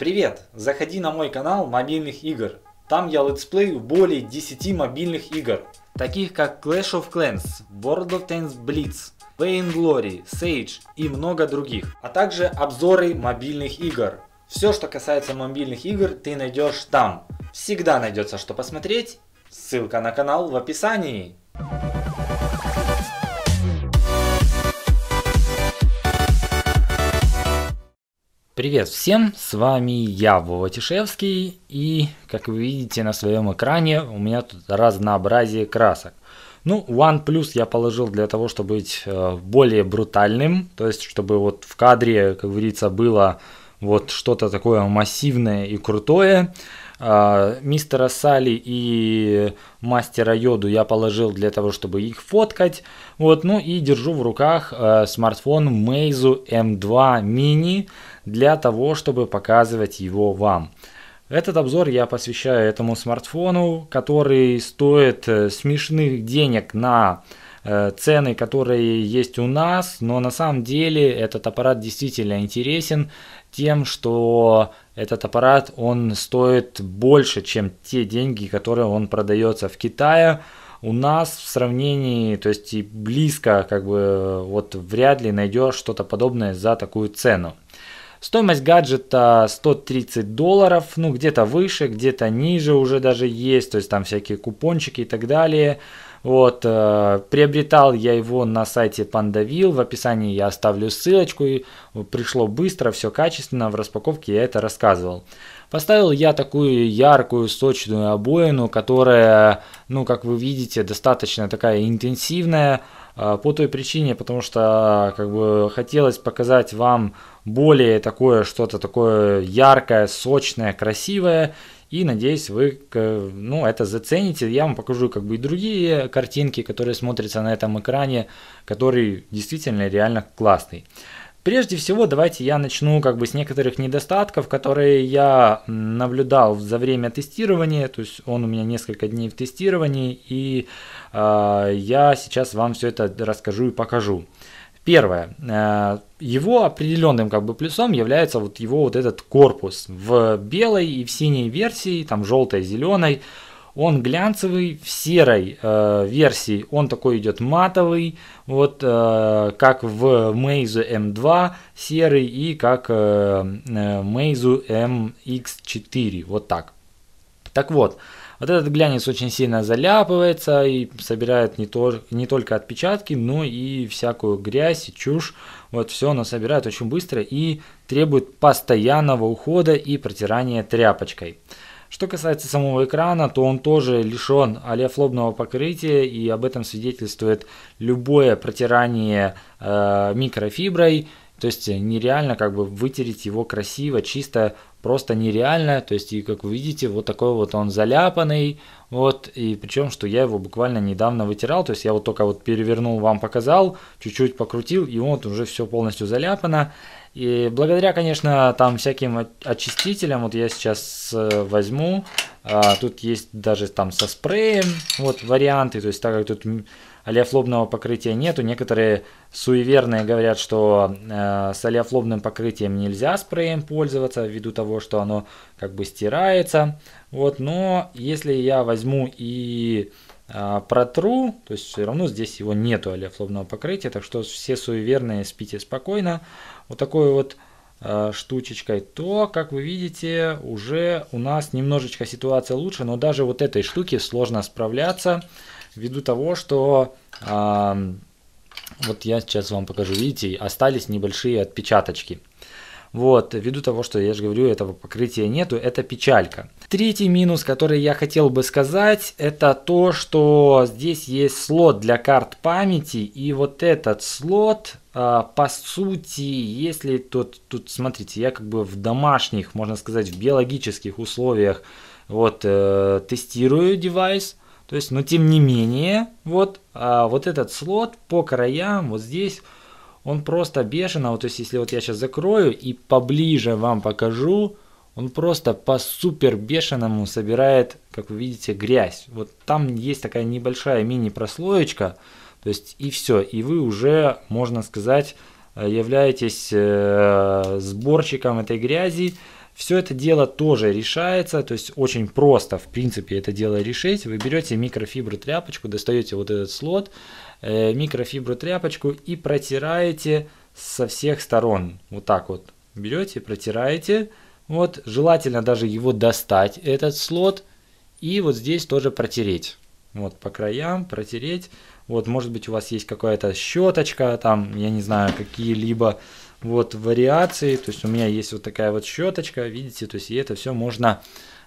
Привет! Заходи на мой канал мобильных игр. Там я летсплею более 10 мобильных игр, таких как Clash of Clans, World of Tanks Blitz, Vain Glory, Sage и много других, а также обзоры мобильных игр. Все, что касается мобильных игр, ты найдешь там. Всегда найдется что посмотреть. Ссылка на канал в описании. Thank you Привет всем, с вами я, Вова Тишевский, и, как вы видите на своем экране, у меня тут разнообразие красок. Ну, OnePlus я положил для того, чтобы быть э, более брутальным, то есть, чтобы вот в кадре, как говорится, было вот что-то такое массивное и крутое. А, мистера Сали и мастера Йоду я положил для того, чтобы их фоткать. Вот, ну и держу в руках э, смартфон Meizu M2 Mini для того, чтобы показывать его вам. Этот обзор я посвящаю этому смартфону, который стоит э, смешных денег на э, цены, которые есть у нас, но на самом деле этот аппарат действительно интересен тем, что этот аппарат, он стоит больше, чем те деньги, которые он продается в Китае. У нас в сравнении, то есть и близко, как бы, вот вряд ли найдешь что-то подобное за такую цену. Стоимость гаджета 130 долларов, ну где-то выше, где-то ниже уже даже есть, то есть там всякие купончики и так далее. Вот, э, приобретал я его на сайте Pandavil, в описании я оставлю ссылочку, и пришло быстро, все качественно, в распаковке я это рассказывал. Поставил я такую яркую, сочную обоину, которая, ну, как вы видите, достаточно такая интенсивная, э, по той причине, потому что, как бы, хотелось показать вам более такое, что-то такое яркое, сочное, красивое, и надеюсь, вы ну, это зацените. Я вам покажу как бы и другие картинки, которые смотрятся на этом экране, который действительно реально классный. Прежде всего, давайте я начну как бы с некоторых недостатков, которые я наблюдал за время тестирования. То есть он у меня несколько дней в тестировании, и э, я сейчас вам все это расскажу и покажу. Первое. Э, его определенным как бы плюсом является вот его вот этот корпус. В белой и в синей версии, там желтой, зеленой, он глянцевый, в серой э, версии он такой идет матовый, вот э, как в Meizu M2 эм серый и как э, э Meizu MX4, эм вот так. Так вот, э, вот этот глянец очень сильно заляпывается и собирает не, то, не только отпечатки, но и всякую грязь и чушь. Вот все оно собирает очень быстро и требует постоянного ухода и протирания тряпочкой. Что касается самого экрана, то он тоже лишен олеофлобного покрытия, и об этом свидетельствует любое протирание э, микрофиброй. То есть нереально как бы вытереть его красиво, чисто просто нереально, То есть, и как вы видите, вот такой вот он заляпанный. Вот, и причем, что я его буквально недавно вытирал. То есть, я вот только вот перевернул, вам показал, чуть-чуть покрутил, и вот уже все полностью заляпано. И благодаря, конечно, там всяким очистителям, вот я сейчас э, возьму, а, тут есть даже там со спреем, вот варианты, то есть так как тут олеофлобного покрытия нету. Некоторые суеверные говорят, что э, с олеофлобным покрытием нельзя спреем пользоваться, ввиду того, что оно как бы стирается. Вот, но если я возьму и э, протру, то есть все равно здесь его нету олеофлобного покрытия, так что все суеверные спите спокойно. Вот такой вот э, штучечкой, то, как вы видите, уже у нас немножечко ситуация лучше, но даже вот этой штуки сложно справляться, ввиду того, что а, вот я сейчас вам покажу. Видите, остались небольшие отпечаточки. Вот, ввиду того, что я же говорю, этого покрытия нету, это печалька. Третий минус, который я хотел бы сказать, это то, что здесь есть слот для карт памяти, и вот этот слот, а, по сути, если тут, тут, смотрите, я как бы в домашних, можно сказать, в биологических условиях вот э, тестирую девайс, то есть, но тем не менее, вот, а, вот этот слот по краям, вот здесь, он просто бешено, вот, то есть, если вот я сейчас закрою и поближе вам покажу, он просто по супер бешеному собирает, как вы видите, грязь. Вот там есть такая небольшая мини-прослоечка, то есть и все, и вы уже, можно сказать, Э, являетесь э, сборщиком этой грязи. Все это дело тоже решается, то есть очень просто, в принципе, это дело решить. Вы берете микрофибру тряпочку, достаете вот этот слот, э, микрофибру тряпочку и протираете со всех сторон. Вот так вот берете, протираете. Вот, желательно даже его достать, этот слот, и вот здесь тоже протереть. Вот, по краям протереть. Вот, может быть, у вас есть какая-то щеточка, там, я не знаю, какие-либо вот вариации. То есть у меня есть вот такая вот щеточка, видите, то есть и это все можно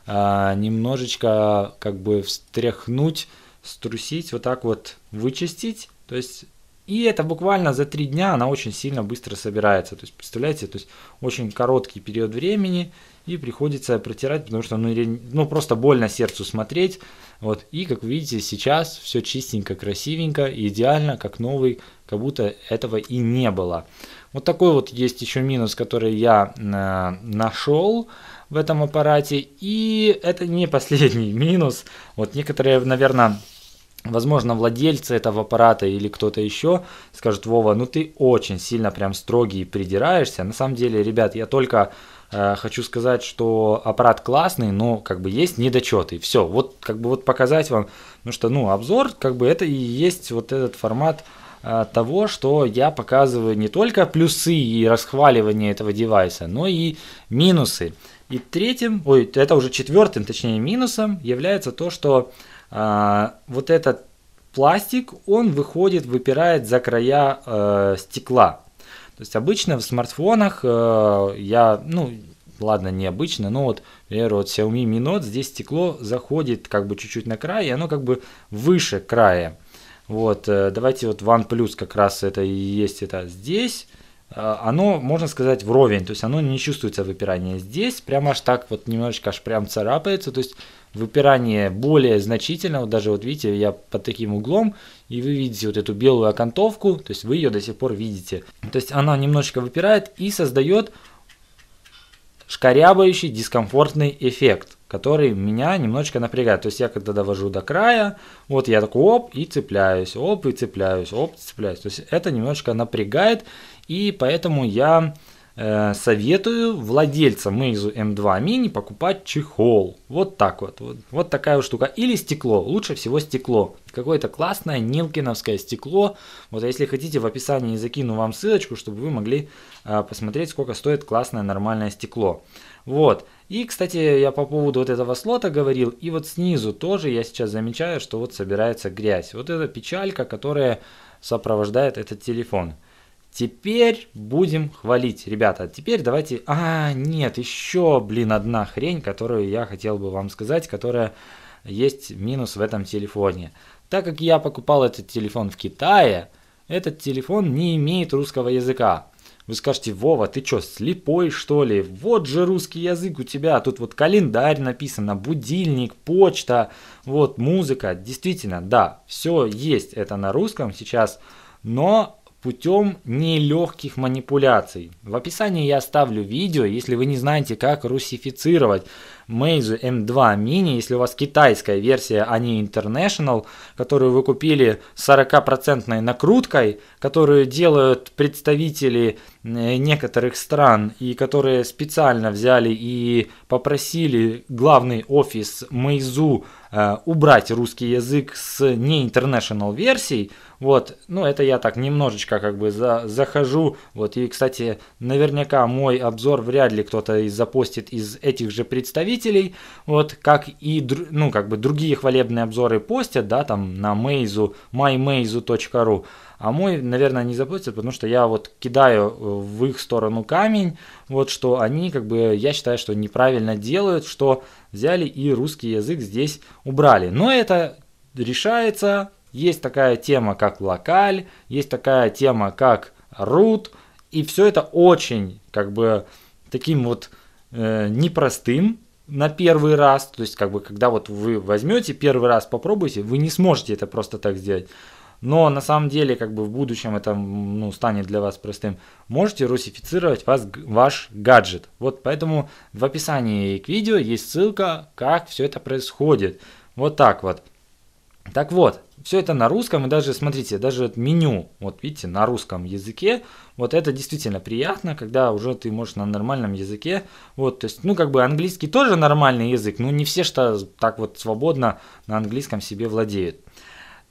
а, немножечко как бы встряхнуть, струсить, вот так вот вычистить. То есть и это буквально за три дня она очень сильно быстро собирается. То есть, представляете, то есть очень короткий период времени, и приходится протирать, потому что ну, ну просто больно сердцу смотреть. Вот. И как вы видите, сейчас все чистенько, красивенько, идеально, как новый, как будто этого и не было. Вот такой вот есть еще минус, который я э, нашел в этом аппарате. И это не последний минус. Вот некоторые, наверное, Возможно, владельцы этого аппарата или кто-то еще скажет, Вова, ну ты очень сильно прям строгий и придираешься. На самом деле, ребят, я только э, хочу сказать, что аппарат классный, но как бы есть недочеты. Все, вот как бы вот показать вам, ну что, ну обзор, как бы это и есть вот этот формат э, того, что я показываю не только плюсы и расхваливание этого девайса, но и минусы. И третьим, ой, это уже четвертым, точнее, минусом является то, что а, вот этот пластик, он выходит, выпирает за края э, стекла. То есть обычно в смартфонах э, я, ну, ладно, необычно, но вот, например, вот Xiaomi Mi Note, здесь стекло заходит как бы чуть-чуть на край, и оно как бы выше края. Вот, э, давайте вот OnePlus как раз это и есть это здесь. Э, оно, можно сказать, вровень, то есть оно не чувствуется выпирание. Здесь прямо аж так вот немножечко аж прям царапается, то есть выпирание более значительного, даже вот видите, я под таким углом, и вы видите вот эту белую окантовку, то есть вы ее до сих пор видите. То есть она немножечко выпирает и создает шкарябающий дискомфортный эффект, который меня немножечко напрягает. То есть я когда довожу до края, вот я такой оп и цепляюсь, оп и цепляюсь, оп и цепляюсь. То есть это немножечко напрягает, и поэтому я Э, советую владельцам Meizu M2 эм Mini покупать чехол. Вот так вот. вот. Вот такая вот штука. Или стекло. Лучше всего стекло. Какое-то классное нилкиновское стекло. Вот если хотите, в описании закину вам ссылочку, чтобы вы могли э, посмотреть, сколько стоит классное нормальное стекло. Вот. И, кстати, я по поводу вот этого слота говорил. И вот снизу тоже я сейчас замечаю, что вот собирается грязь. Вот эта печалька, которая сопровождает этот телефон. Теперь будем хвалить, ребята. Теперь давайте... А, нет, еще, блин, одна хрень, которую я хотел бы вам сказать, которая есть минус в этом телефоне. Так как я покупал этот телефон в Китае, этот телефон не имеет русского языка. Вы скажете, Вова, ты что, слепой что ли? Вот же русский язык у тебя. Тут вот календарь написано, будильник, почта, вот музыка. Действительно, да, все есть это на русском сейчас, но путем нелегких манипуляций. В описании я оставлю видео, если вы не знаете, как русифицировать Meizu M2 Mini, если у вас китайская версия, а не International, которую вы купили с 40% накруткой, которую делают представители э, некоторых стран и которые специально взяли и попросили главный офис Meizu Э, убрать русский язык с не international версий. Вот, ну это я так немножечко как бы за, захожу. Вот, и, кстати, наверняка мой обзор вряд ли кто-то и запостит из этих же представителей. Вот, как и, ну, как бы другие хвалебные обзоры постят, да, там на Meizu, mymeizu.ru. А мой, наверное, не заплатится, потому что я вот кидаю э, в их сторону камень, вот что они, как бы, я считаю, что неправильно делают, что взяли и русский язык здесь убрали. Но это решается. Есть такая тема, как локаль, есть такая тема, как root, и все это очень, как бы, таким вот э, непростым, на первый раз, то есть как бы когда вот вы возьмете первый раз попробуйте, вы не сможете это просто так сделать но на самом деле как бы в будущем это ну, станет для вас простым. Можете русифицировать вас, ваш гаджет. Вот поэтому в описании к видео есть ссылка, как все это происходит. Вот так вот. Так вот, все это на русском, и даже, смотрите, даже меню, вот видите, на русском языке, вот это действительно приятно, когда уже ты можешь на нормальном языке, вот, то есть, ну, как бы английский тоже нормальный язык, но не все что так вот свободно на английском себе владеют.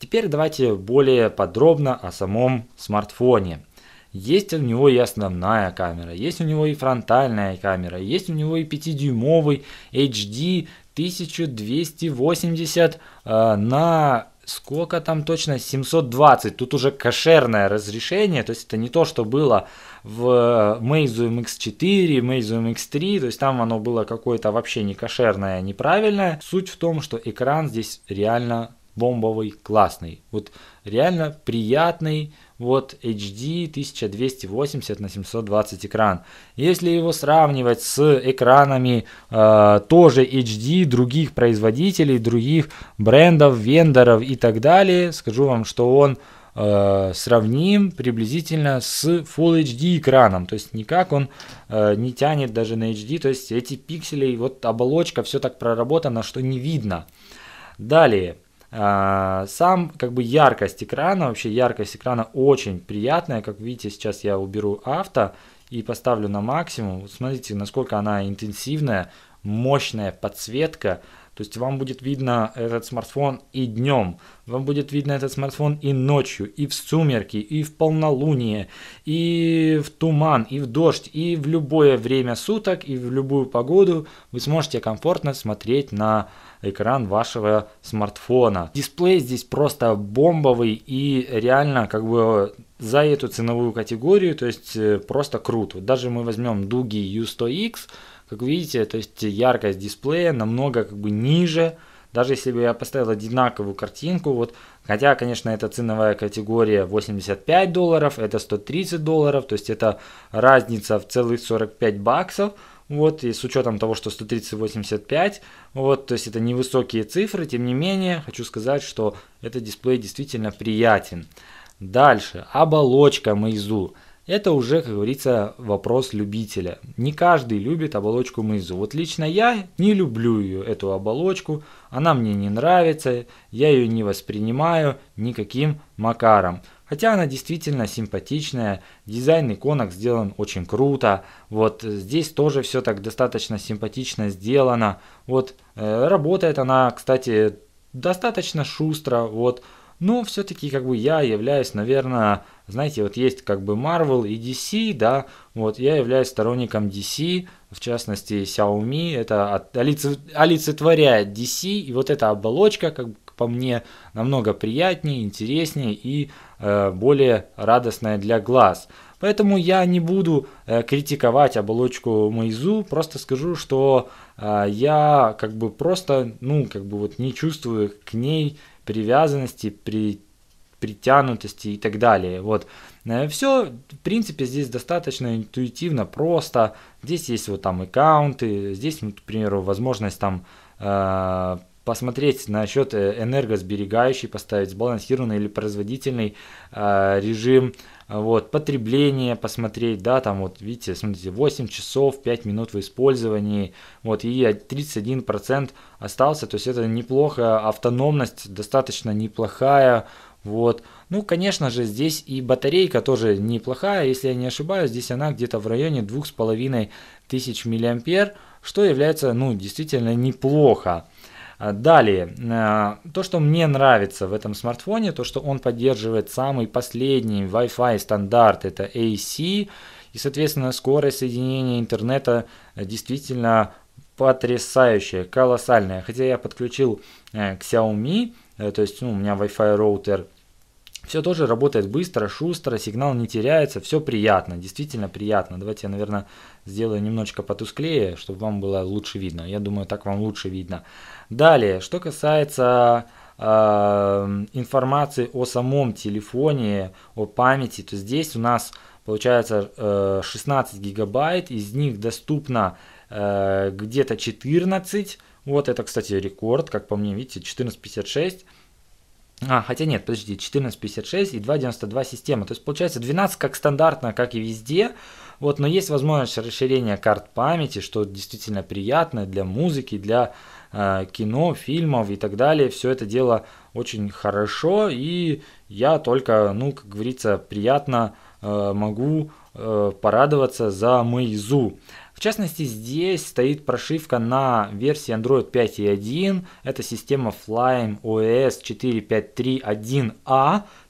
Теперь давайте более подробно о самом смартфоне. Есть у него и основная камера, есть у него и фронтальная камера, есть у него и 5-дюймовый HD 1280 э, на сколько там точно 720 тут уже кошерное разрешение то есть это не то что было в Meizu MX4 Meizu MX3 то есть там оно было какое-то вообще не кошерное а неправильное суть в том что экран здесь реально бомбовый, классный. Вот реально приятный вот HD 1280 на 720 экран. Если его сравнивать с экранами э, тоже HD других производителей, других брендов, вендоров и так далее, скажу вам, что он э, сравним приблизительно с Full HD экраном. То есть никак он э, не тянет даже на HD. То есть эти пиксели, вот оболочка, все так проработана что не видно. Далее. А, сам как бы яркость экрана, вообще яркость экрана очень приятная. Как видите, сейчас я уберу авто и поставлю на максимум. Смотрите, насколько она интенсивная, мощная подсветка. То есть вам будет видно этот смартфон и днем, вам будет видно этот смартфон и ночью, и в сумерки, и в полнолуние, и в туман, и в дождь, и в любое время суток, и в любую погоду вы сможете комфортно смотреть на экран вашего смартфона. Дисплей здесь просто бомбовый и реально как бы за эту ценовую категорию, то есть э, просто круто. Даже мы возьмем дуги U100X, как видите, то есть яркость дисплея намного как бы ниже, даже если бы я поставил одинаковую картинку, вот, хотя, конечно, это ценовая категория 85 долларов, это 130 долларов, то есть это разница в целых 45 баксов, вот, и с учетом того, что 130-85, вот, то есть это невысокие цифры, тем не менее, хочу сказать, что этот дисплей действительно приятен. Дальше, оболочка Meizu. Это уже, как говорится, вопрос любителя. Не каждый любит оболочку Meizu. Вот лично я не люблю ее, эту оболочку. Она мне не нравится, я ее не воспринимаю никаким макаром. Хотя она действительно симпатичная, дизайн иконок сделан очень круто, вот здесь тоже все так достаточно симпатично сделано, вот э, работает она, кстати, достаточно шустро, вот, но все-таки как бы я являюсь, наверное, знаете, вот есть как бы Marvel и DC, да, вот я являюсь сторонником DC, в частности Xiaomi, это олицетворяет DC, и вот эта оболочка, как, бы по мне, намного приятнее, интереснее и э, более радостное для глаз. Поэтому я не буду э, критиковать оболочку Мейзу, просто скажу, что э, я как бы просто, ну, как бы вот не чувствую к ней привязанности, при, притянутости и так далее. Вот. Э, Все, в принципе, здесь достаточно интуитивно, просто. Здесь есть вот там аккаунты, здесь, ну, к примеру, возможность там э, посмотреть насчет э, энергосберегающий, поставить сбалансированный или производительный э, режим, вот, потребление посмотреть, да, там вот, видите, смотрите, 8 часов, 5 минут в использовании, вот, и 31% остался, то есть это неплохо, автономность достаточно неплохая, вот. Ну, конечно же, здесь и батарейка тоже неплохая, если я не ошибаюсь, здесь она где-то в районе 2500 мА, что является, ну, действительно неплохо. А, далее, э, то, что мне нравится в этом смартфоне, то, что он поддерживает самый последний Wi-Fi стандарт, это AC, и, соответственно, скорость соединения интернета э, действительно потрясающая, колоссальная. Хотя я подключил э, к Xiaomi, то есть ну, у меня Wi-Fi роутер все тоже работает быстро, шустро, сигнал не теряется, все приятно, действительно приятно. Давайте я, наверное, сделаю немножечко потусклее, чтобы вам было лучше видно. Я думаю, так вам лучше видно. Далее, что касается э, информации о самом телефоне, о памяти, то здесь у нас получается э, 16 гигабайт, из них доступно э, где-то 14. Вот это, кстати, рекорд, как по мне, видите, 1456 а, хотя нет, подожди, 14.56 и 2.92 система. То есть получается 12 как стандартно, а как и везде. Вот, но есть возможность расширения карт памяти, что действительно приятно для музыки, для э, кино, фильмов и так далее. Все это дело очень хорошо. И я только, ну, как говорится, приятно э, могу э, порадоваться за Мейзу частности, здесь стоит прошивка на версии Android 5.1. Это система Flyme OS 4.5.3.1a.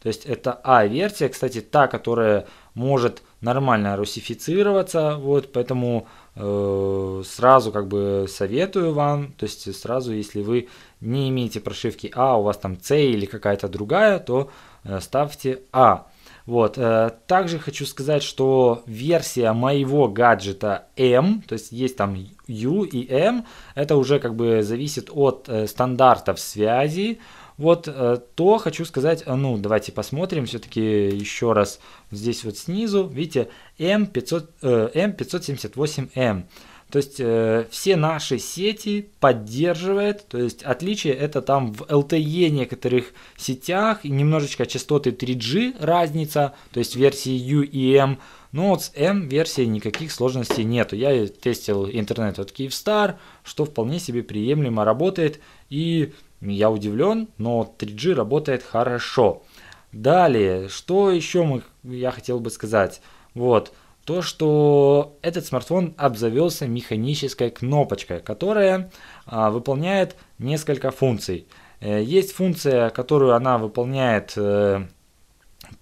То есть это a версия кстати, та, которая может нормально русифицироваться. Вот, поэтому э, сразу как бы советую вам. То есть сразу, если вы не имеете прошивки a, а, у вас там c или какая-то другая, то э, ставьте a. А. Вот. Э, также хочу сказать, что версия моего гаджета M, то есть есть там U и M, это уже как бы зависит от э, стандартов связи. Вот э, то хочу сказать, ну давайте посмотрим все-таки еще раз здесь вот снизу, видите, M500, M578M. То есть э, все наши сети поддерживает, то есть отличие это там в LTE некоторых сетях, и немножечко частоты 3G разница, то есть версии U и M, эм, но вот с M эм версии никаких сложностей нету. Я тестил интернет от Kyivstar, что вполне себе приемлемо работает, и я удивлен, но 3G работает хорошо. Далее, что еще мы, я хотел бы сказать, вот, то, что этот смартфон обзавелся механической кнопочкой, которая а, выполняет несколько функций. Э, есть функция, которую она выполняет э,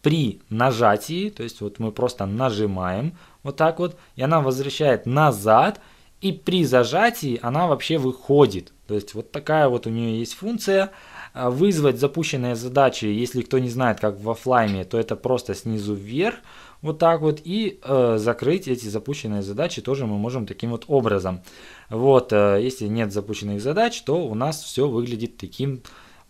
при нажатии, то есть вот мы просто нажимаем вот так вот, и она возвращает назад, и при зажатии она вообще выходит. То есть вот такая вот у нее есть функция – а, вызвать запущенные задачи, если кто не знает, как в офлайне, то это просто снизу вверх, вот так вот, и э, закрыть эти запущенные задачи тоже мы можем таким вот образом. Вот, э, если нет запущенных задач, то у нас все выглядит таким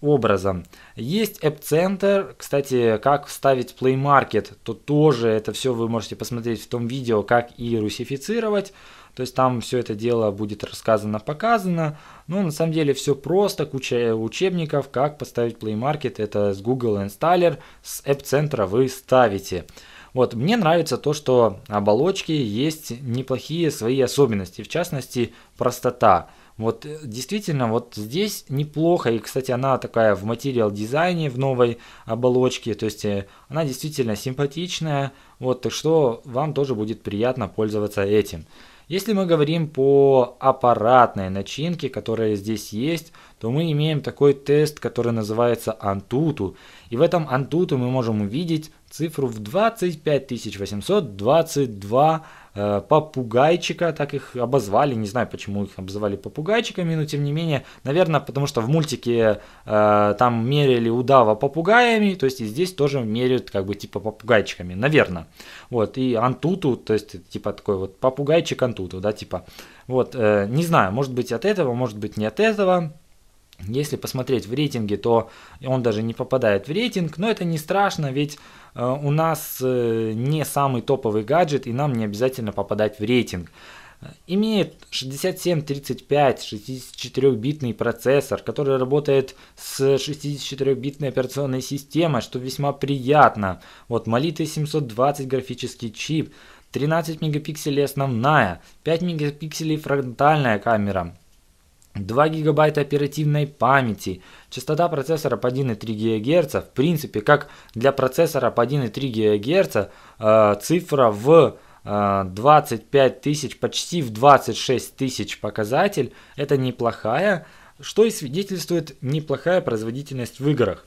образом. Есть App Center, кстати, как вставить Play Market, то тоже это все вы можете посмотреть в том видео, как и русифицировать. То есть там все это дело будет рассказано, показано. Но ну, на самом деле все просто, куча э, учебников, как поставить Play Market. Это с Google Installer, с App центра вы ставите. Вот, мне нравится то, что оболочки есть неплохие свои особенности, в частности, простота. Вот э, действительно, вот здесь неплохо, и, кстати, она такая в материал дизайне, в новой оболочке, то есть э, она действительно симпатичная, вот, так что вам тоже будет приятно пользоваться этим. Если мы говорим по аппаратной начинке, которая здесь есть, то мы имеем такой тест, который называется антуту. И в этом антуту мы можем увидеть цифру в 25 822. Э, попугайчика, так их обозвали, не знаю, почему их обозвали попугайчиками, но тем не менее, наверное, потому что в мультике э, там мерили удава попугаями, то есть и здесь тоже меряют как бы типа попугайчиками, наверное. Вот, и антуту, то есть типа такой вот попугайчик антуту, да, типа. Вот, э, не знаю, может быть от этого, может быть не от этого, если посмотреть в рейтинге, то он даже не попадает в рейтинг, но это не страшно, ведь э, у нас э, не самый топовый гаджет и нам не обязательно попадать в рейтинг. Имеет 6735 64-битный процессор, который работает с 64-битной операционной системой, что весьма приятно. Вот Молитый 720 графический чип, 13 мегапикселей основная, 5 мегапикселей фронтальная камера, 2 гигабайта оперативной памяти. Частота процессора по 1,3 ГГц. В принципе, как для процессора по 1,3 ГГц, э, цифра в 25 э, тысяч, почти в 26 тысяч показатель, это неплохая, что и свидетельствует неплохая производительность в играх.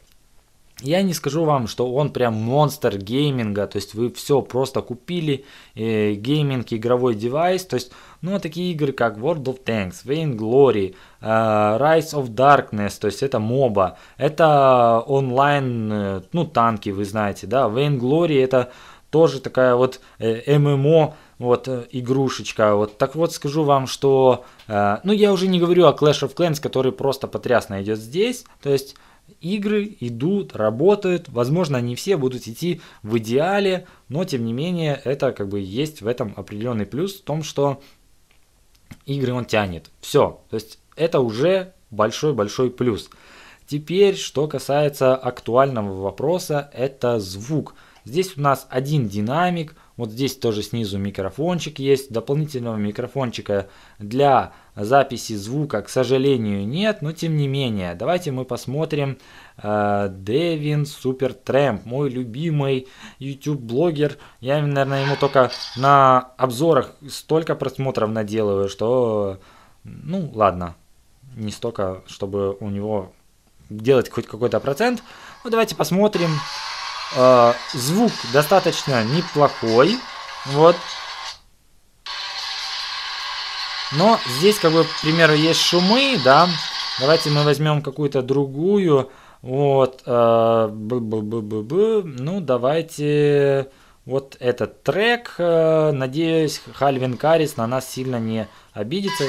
Я не скажу вам, что он прям монстр гейминга, то есть вы все просто купили э, гейминг, игровой девайс, то есть, ну, а такие игры, как World of Tanks, Vainglory, э, Rise of Darkness, то есть это моба, это онлайн, э, ну, танки, вы знаете, да, Glory это тоже такая вот э, ММО, вот э, игрушечка. Вот так вот скажу вам, что, э, ну я уже не говорю о Clash of Clans, который просто потрясно идет здесь. То есть Игры идут, работают, возможно, не все будут идти в идеале, но тем не менее это как бы есть в этом определенный плюс в том, что игры он тянет. Все, то есть это уже большой-большой плюс. Теперь, что касается актуального вопроса, это Звук Здесь у нас один динамик, вот здесь тоже снизу микрофончик есть. Дополнительного микрофончика для записи звука, к сожалению, нет, но тем не менее. Давайте мы посмотрим э, Дэвин Супер Трэмп, мой любимый YouTube-блогер. Я, наверное, ему только на обзорах столько просмотров наделываю, что... Ну, ладно, не столько, чтобы у него делать хоть какой-то процент. Ну, давайте посмотрим Э, звук достаточно неплохой. Вот. Но здесь, как бы, к примеру, есть шумы, да. Давайте мы возьмем какую-то другую. Вот. Э, ну, давайте вот этот трек. Э, надеюсь, Хальвин Карис на нас сильно не обидится.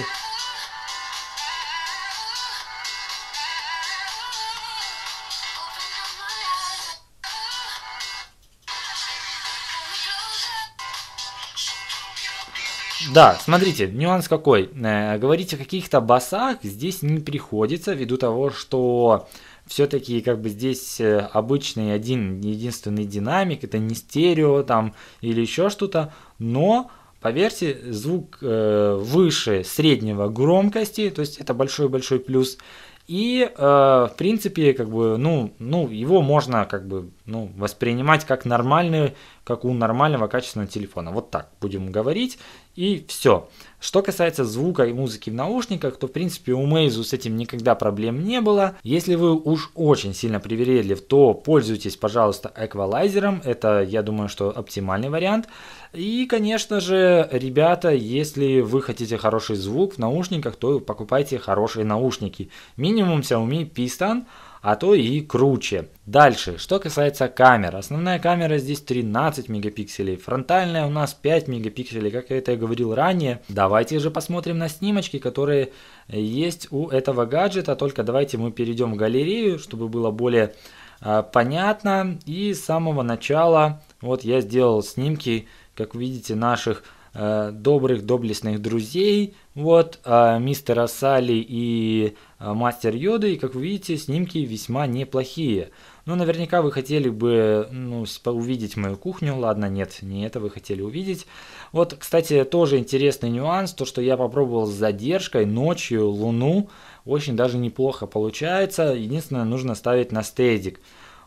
Да, смотрите, нюанс какой. Э, говорить о каких-то басах здесь не приходится, ввиду того, что все-таки как бы здесь э, обычный один единственный динамик, это не стерео там или еще что-то, но поверьте, звук э, выше среднего громкости, то есть это большой-большой плюс. И, э, в принципе, как бы, ну, ну, его можно как бы, ну, воспринимать как нормальный, как у нормального качественного телефона. Вот так будем говорить и все. Что касается звука и музыки в наушниках, то в принципе у Meizu с этим никогда проблем не было. Если вы уж очень сильно привередлив, то пользуйтесь, пожалуйста, эквалайзером. Это, я думаю, что оптимальный вариант. И, конечно же, ребята, если вы хотите хороший звук в наушниках, то покупайте хорошие наушники. Минимум Xiaomi Piston – а то и круче. Дальше, что касается камер. Основная камера здесь 13 мегапикселей, фронтальная у нас 5 мегапикселей, как я это и говорил ранее. Давайте же посмотрим на снимочки, которые есть у этого гаджета, только давайте мы перейдем в галерею, чтобы было более э, понятно. И с самого начала вот я сделал снимки, как видите, наших Э, добрых, доблестных друзей, вот, а э, мистера Салли и мастер Йода и, как вы видите, снимки весьма неплохие. Ну, наверняка вы хотели бы ну, увидеть мою кухню. Ладно, нет, не это вы хотели увидеть. Вот, кстати, тоже интересный нюанс, то, что я попробовал с задержкой ночью луну. Очень даже неплохо получается. Единственное, нужно ставить на стейдик.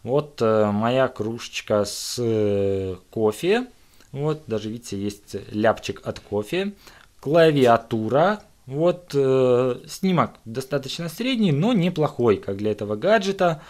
Вот э, моя кружечка с э, кофе. Вот, даже видите, есть ляпчик от кофе. Клавиатура. Вот, э, снимок достаточно средний, но неплохой, как для этого гаджета.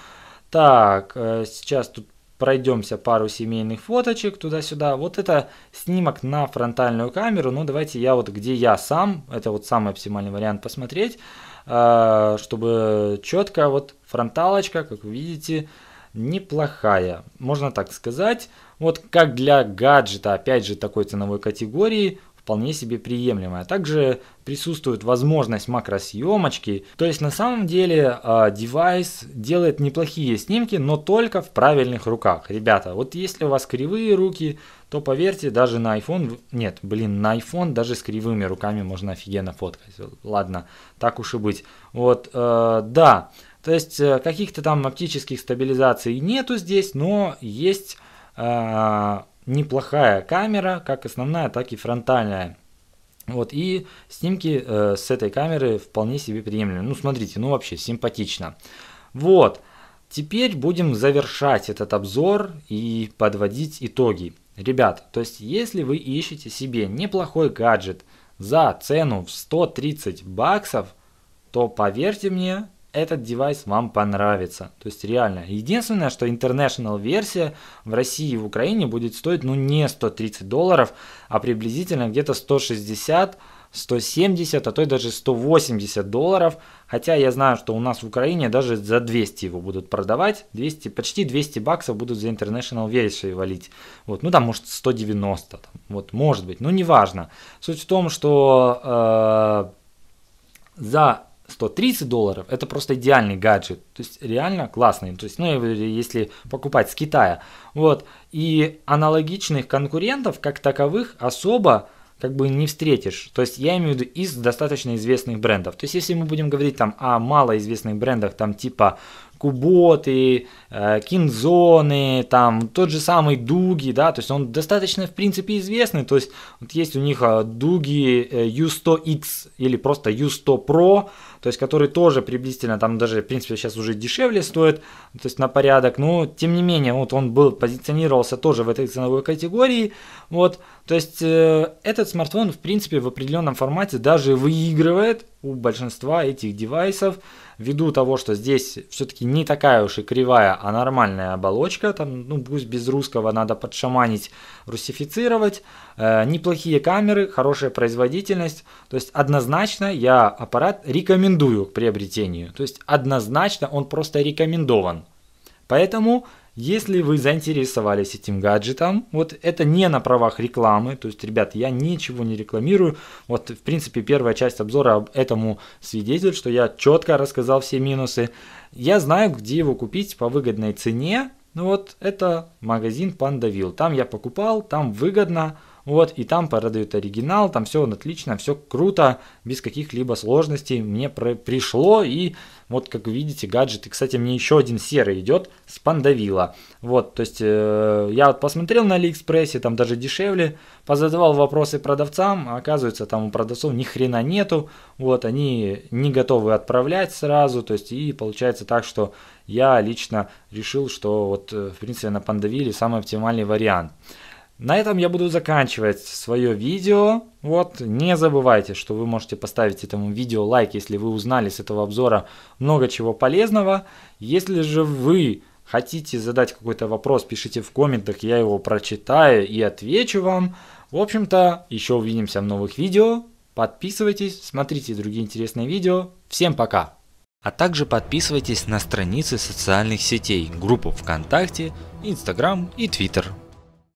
Так, э, сейчас тут пройдемся пару семейных фоточек туда-сюда. Вот это снимок на фронтальную камеру. Ну, давайте я вот, где я сам, это вот самый оптимальный вариант посмотреть, э, чтобы четко вот фронталочка, как вы видите, неплохая, можно так сказать. Вот как для гаджета, опять же, такой ценовой категории, вполне себе приемлемая. Также присутствует возможность макросъемочки, то есть на самом деле э, девайс делает неплохие снимки, но только в правильных руках. Ребята, вот если у вас кривые руки, то поверьте, даже на iPhone, нет, блин, на iPhone даже с кривыми руками можно офигенно фоткать. Ладно, так уж и быть. Вот, э, да, то есть э, каких-то там оптических стабилизаций нету здесь, но есть Э, неплохая камера, как основная, так и фронтальная. Вот, и снимки э, с этой камеры вполне себе приемлемы. Ну, смотрите, ну вообще симпатично. Вот, теперь будем завершать этот обзор и подводить итоги. Ребят, то есть если вы ищете себе неплохой гаджет за цену в 130 баксов, то поверьте мне, этот девайс вам понравится. То есть реально. Единственное, что International версия в России и в Украине будет стоить ну не 130 долларов, а приблизительно где-то 160 170, а то и даже 180 долларов. Хотя я знаю, что у нас в Украине даже за 200 его будут продавать. 200, почти 200 баксов будут за International версии валить. Вот, ну там может 190, там, вот может быть, ну неважно. Суть в том, что э, за 130 долларов это просто идеальный гаджет. То есть реально классный. То есть, ну, если покупать с Китая. Вот. И аналогичных конкурентов, как таковых, особо как бы не встретишь. То есть я имею в виду из достаточно известных брендов. То есть если мы будем говорить там о малоизвестных брендах, там типа Куботы, э, Кинзоны, там тот же самый Дуги, да, то есть он достаточно в принципе известный, то есть вот есть у них э, Дуги U100X э, или просто U100 Pro, то есть который тоже приблизительно там даже в принципе сейчас уже дешевле стоит, то есть на порядок, но тем не менее вот он был позиционировался тоже в этой ценовой категории, вот, то есть э, этот смартфон, в принципе, в определенном формате даже выигрывает у большинства этих девайсов, ввиду того, что здесь все-таки не такая уж и кривая, а нормальная оболочка, там, ну, пусть без русского надо подшаманить, русифицировать, э, неплохие камеры, хорошая производительность, то есть однозначно я аппарат рекомендую к приобретению, то есть однозначно он просто рекомендован. Поэтому если вы заинтересовались этим гаджетом, вот это не на правах рекламы, то есть, ребят, я ничего не рекламирую. Вот, в принципе, первая часть обзора этому свидетель, что я четко рассказал все минусы. Я знаю, где его купить по выгодной цене. Ну вот, это магазин Pandaville. Там я покупал, там выгодно. Вот, и там продают оригинал, там все отлично, все круто, без каких-либо сложностей мне про- пришло. И вот, как видите, гаджет. И, кстати, мне еще один серый идет с пандавила. Вот, то есть э, я вот посмотрел на Алиэкспрессе, там даже дешевле, позадавал вопросы продавцам, а оказывается, там у продавцов ни хрена нету. Вот, они не готовы отправлять сразу, то есть и получается так, что я лично решил, что вот, э, в принципе, на пандавиле самый оптимальный вариант. На этом я буду заканчивать свое видео. Вот, не забывайте, что вы можете поставить этому видео лайк, если вы узнали с этого обзора много чего полезного. Если же вы хотите задать какой-то вопрос, пишите в комментах, я его прочитаю и отвечу вам. В общем-то, еще увидимся в новых видео. Подписывайтесь, смотрите другие интересные видео. Всем пока! А также подписывайтесь на страницы социальных сетей, группу ВКонтакте, Инстаграм и Твиттер.